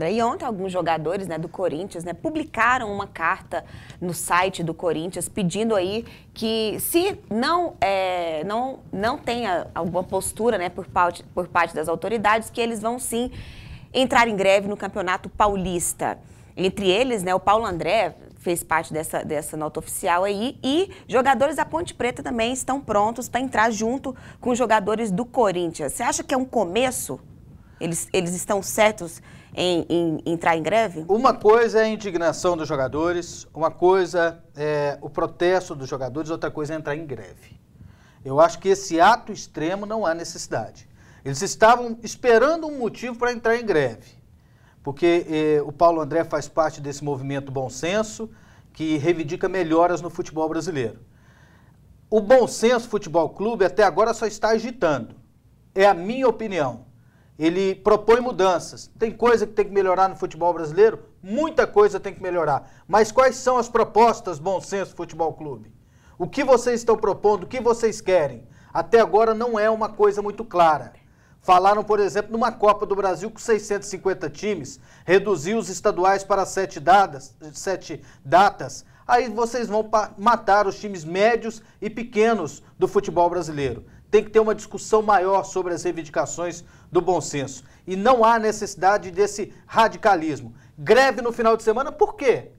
Né? E ontem alguns jogadores né, do Corinthians né, publicaram uma carta no site do Corinthians pedindo aí que se não é, não não tenha alguma postura né, por, parte, por parte das autoridades que eles vão sim entrar em greve no Campeonato Paulista. Entre eles, né, o Paulo André fez parte dessa, dessa nota oficial aí. E jogadores da Ponte Preta também estão prontos para entrar junto com os jogadores do Corinthians. Você acha que é um começo? Eles, eles estão certos em, em, entrar em greve? Uma coisa é a indignação dos jogadores, uma coisa é o protesto dos jogadores, outra coisa é entrar em greve. Eu acho que esse ato extremo não há necessidade. Eles estavam esperando um motivo para entrar em greve, porque eh, o Paulo André faz parte desse movimento bom senso que reivindica melhoras no futebol brasileiro. O bom senso futebol clube até agora só está agitando. É a minha opinião ele propõe mudanças. Tem coisa que tem que melhorar no futebol brasileiro? Muita coisa tem que melhorar. Mas quais são as propostas Bom Senso Futebol Clube? O que vocês estão propondo? O que vocês querem? Até agora não é uma coisa muito clara. Falaram, por exemplo, numa Copa do Brasil com 650 times, reduzir os estaduais para sete, dadas, sete datas. Aí vocês vão matar os times médios e pequenos do futebol brasileiro tem que ter uma discussão maior sobre as reivindicações do bom senso. E não há necessidade desse radicalismo. Greve no final de semana, por quê?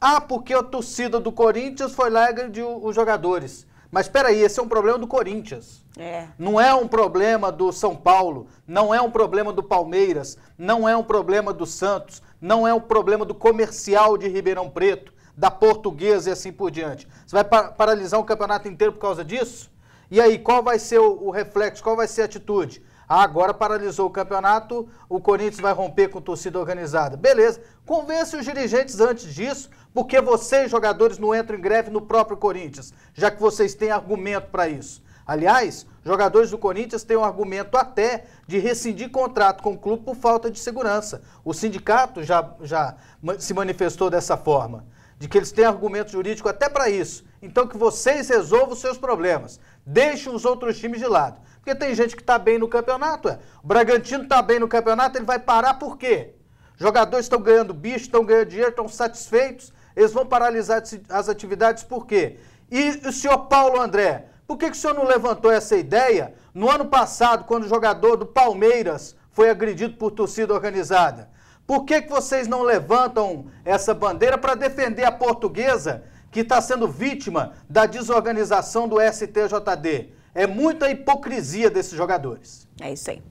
Ah, porque a torcida do Corinthians foi lá e agrediu os jogadores. Mas espera aí, esse é um problema do Corinthians. É. Não é um problema do São Paulo, não é um problema do Palmeiras, não é um problema do Santos, não é um problema do comercial de Ribeirão Preto, da Portuguesa e assim por diante. Você vai pa paralisar o campeonato inteiro por causa disso? E aí, qual vai ser o, o reflexo, qual vai ser a atitude? Ah, agora paralisou o campeonato, o Corinthians vai romper com torcida organizada. Beleza, convence os dirigentes antes disso, porque vocês, jogadores, não entram em greve no próprio Corinthians, já que vocês têm argumento para isso. Aliás, jogadores do Corinthians têm um argumento até de rescindir contrato com o clube por falta de segurança. O sindicato já, já se manifestou dessa forma de que eles têm argumento jurídico até para isso. Então que vocês resolvam os seus problemas. Deixem os outros times de lado. Porque tem gente que está bem no campeonato. É. O Bragantino está bem no campeonato, ele vai parar por quê? Jogadores estão ganhando bicho, estão ganhando dinheiro, estão satisfeitos. Eles vão paralisar as atividades por quê? E o senhor Paulo André, por que, que o senhor não levantou essa ideia no ano passado, quando o jogador do Palmeiras foi agredido por torcida organizada? Por que, que vocês não levantam essa bandeira para defender a portuguesa que está sendo vítima da desorganização do STJD? É muita hipocrisia desses jogadores. É isso aí.